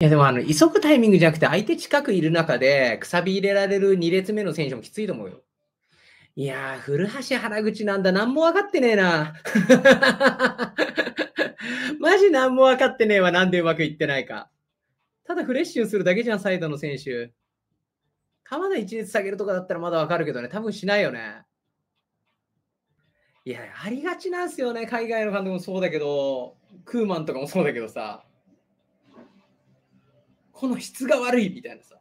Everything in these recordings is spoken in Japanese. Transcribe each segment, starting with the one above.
いやでもあの急ぐタイミングじゃなくて、相手近くいる中で、くさび入れられる2列目の選手もきついと思うよ。いやー、古橋原口なんだ、何もわかってねえな。マジ何もわかってねえわ、なんでうまくいってないか。ただフレッシュするだけじゃん、サイドの選手。鎌田1列下げるとかだったらまだわかるけどね、多分しないよね。いや、ありがちなんですよね、海外の監督もそうだけど、クーマンとかもそうだけどさ。この質が悪いみたいなさ。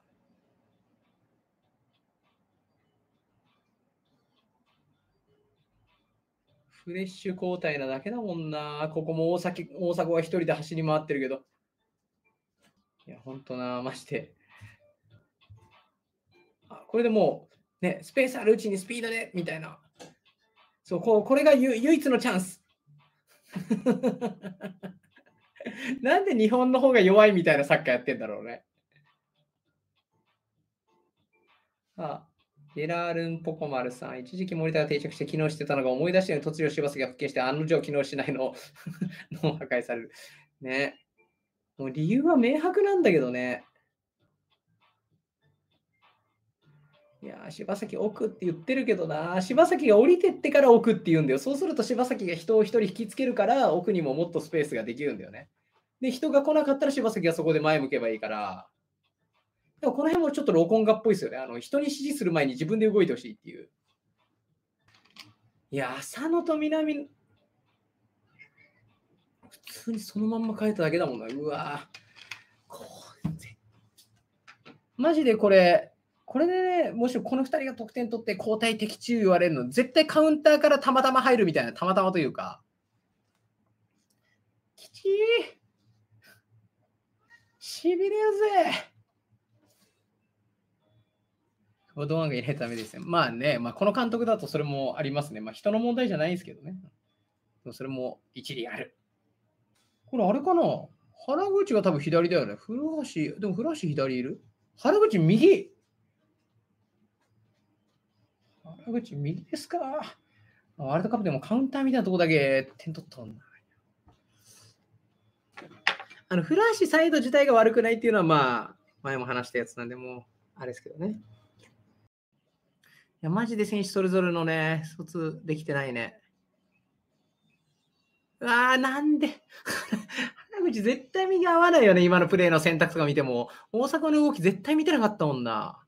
フレッシュ交代なだけだもんな。ここも大崎大迫は一人で走り回ってるけど。いや、ほんとな、まして。あこれでもう、ね、スペースあるうちにスピードでみたいな。そう、こうこれが唯一のチャンス。なんで日本の方が弱いみたいなサッカーやってんだろうね。あゲラールン・ポコマルさん、一時期モニターが定着して機能してたのが思い出したように突如しばすが復帰して、案の定機能しないのを 破壊される。ね。もう理由は明白なんだけどね。いや柴崎奥って言ってるけどな、柴崎が降りてってから奥って言うんだよ。そうすると柴崎が人を1人引きつけるから、奥にももっとスペースができるんだよね。で、人が来なかったら柴崎はそこで前向けばいいから、でもこの辺もちょっと録音がっぽいですよね。あの人に指示する前に自分で動いてほしいっていう。いや、浅野と南、普通にそのまんま変えただけだもんな。うわこうマジでこれ、これでね、もしこの2人が得点取って交代的中言われるの、絶対カウンターからたまたま入るみたいな、たまたまというか。きちーしびれやぜが入れですね。まあね、まあ、この監督だとそれもありますね。まあ、人の問題じゃないですけどね。それも一理ある。これあれかな原口が多分左だよね。古橋、でも古橋左いる原口右原口右ですかワールドカップでもカウンターみたいなとこだけ点取ったんだ。あのフラッシュサイド自体が悪くないっていうのは、まあ、前も話したやつなんで、もあれですけどね。いや、マジで選手それぞれのね、疎できてないね。うわー、なんで 原口絶対右合わないよね、今のプレーの選択とか見ても。大阪の動き絶対見てなかったもんな。